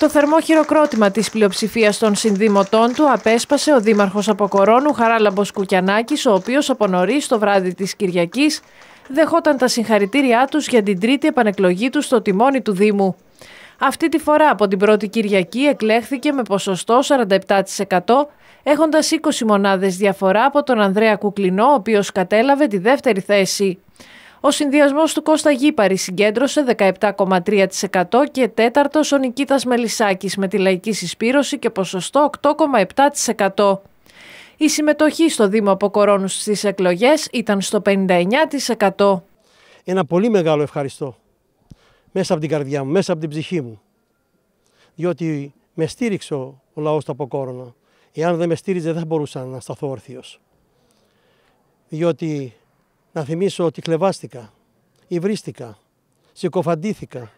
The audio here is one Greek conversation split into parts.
Το θερμό χειροκρότημα της πλειοψηφίας των συνδημοτών του απέσπασε ο Δήμαρχος Αποκορώνου Χαράλαμπος Κουκιανάκης, ο οποίος από νωρίς το βράδυ της Κυριακής δεχόταν τα συγχαρητήριά τους για την τρίτη επανεκλογή του στο τιμόνι του Δήμου. Αυτή τη φορά από την πρώτη Κυριακή εκλέχθηκε με ποσοστό 47% έχοντας 20 μονάδες διαφορά από τον Ανδρέα Κουκλινό, ο οποίος κατέλαβε τη δεύτερη θέση. Ο συνδυασμός του Κώστα Γήπαρη συγκέντρωσε 17,3% και τέταρτος ο Νικήτας Μελισάκη με τη λαϊκή συσπήρωση και ποσοστό 8,7%. Η συμμετοχή στο Δήμο από κορώνους στις εκλογές ήταν στο 59%. Ένα πολύ μεγάλο ευχαριστώ μέσα από την καρδιά μου, μέσα από την ψυχή μου. Διότι με στήριξε ο λαός του κορώνα. Εάν δεν με στήριζε δεν μπορούσα να σταθώ όρθιος. Διότι να θυμίσω ότι κλεβάστηκα, υβρίστηκα, συκοφαντήθηκα.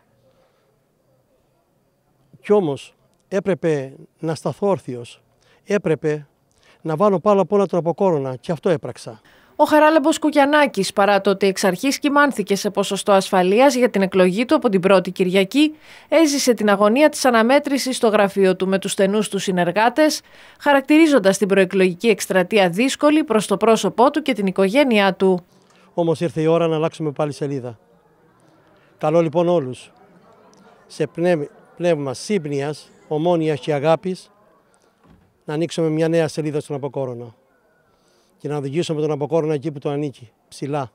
Κι όμως έπρεπε να σταθώ όρθιος, έπρεπε να βάλω πάνω απ' όλα τον αποκόρονα και αυτό έπραξα. Ο Χαράλαμπος Κουκιανάκης, παρά το ότι εξ αρχής κοιμάνθηκε σε ποσοστό ασφαλείας για την εκλογή του από την πρώτη Κυριακή, έζησε την αγωνία της αναμέτρησης στο γραφείο του με τους στενούς του συνεργάτες, χαρακτηρίζοντας την προεκλογική εκστρατεία δύσκολη προς το πρόσωπό του και την οικογένειά του. Όμως ήρθε η ώρα να αλλάξουμε πάλι σελίδα. Καλό λοιπόν όλους. Σε πνεύμα σύμπνοιας, ομόνοιας και αγάπης να ανοίξουμε μια νέα σελίδα στον Αποκόρονα και να οδηγήσουμε τον Αποκόρονα εκεί που το ανήκει, ψηλά.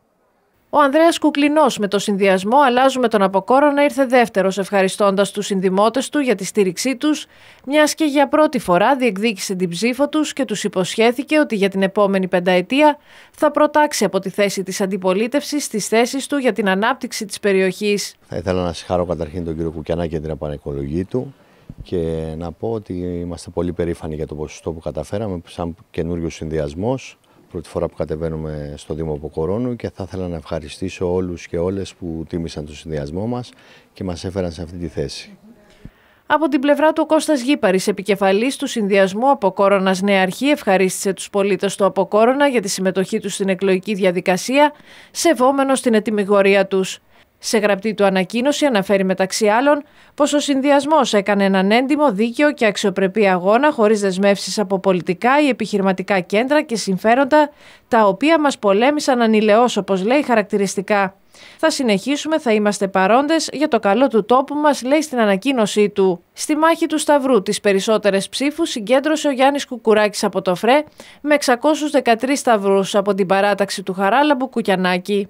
Ο Ανδρέας Κουκλινός με το συνδυασμό Αλλάζουμε τον Αποκόρονα ήρθε δεύτερος, ευχαριστώντας τους συνδημότες του για τη στήριξή τους, μιας και για πρώτη φορά διεκδίκησε την ψήφο τους και τους υποσχέθηκε ότι για την επόμενη πενταετία θα προτάξει από τη θέση της αντιπολίτευσης τις θέσεις του για την ανάπτυξη της περιοχής. Θα ήθελα να συγχαρώ καταρχήν τον κύριο Κουκιανά για την επανεκολογή του και να πω ότι είμαστε πολύ περήφανοι για το ποσοστό που καταφέραμε σαν καινούριο συνδυασμός πρώτη φορά που κατεβαίνουμε στο Δήμο Ποκορώνου και θα ήθελα να ευχαριστήσω όλους και όλες που τίμησαν το συνδυασμό μας και μας έφεραν σε αυτή τη θέση. Από την πλευρά του, ο Κώστας Γήπαρης, επικεφαλής του συνδυασμού Αποκόρωνας Νέα Αρχή, ευχαρίστησε τους πολίτες του Αποκόρονα για τη συμμετοχή τους στην εκλογική διαδικασία, σεβόμενος την ετοιμιγορία τους. Σε γραπτή του ανακοίνωση αναφέρει μεταξύ άλλων πως ο συνδυασμός έκανε έναν έντιμο, δίκαιο και αξιοπρεπή αγώνα χωρίς δεσμεύσεις από πολιτικά ή επιχειρηματικά κέντρα και συμφέροντα, τα οποία μας πολέμησαν ανηλαιώ, όπως λέει χαρακτηριστικά. Θα συνεχίσουμε, θα είμαστε παρόντες για το καλό του τόπου μας, λέει στην ανακοίνωσή του. Στη μάχη του Σταυρού, τις περισσότερες ψήφους συγκέντρωσε ο Γιάννης Κουκουράκης από το ΦΡΕ με 613 σταυρούς από την παράταξη του Χαράλαμπου Κουκιανάκη.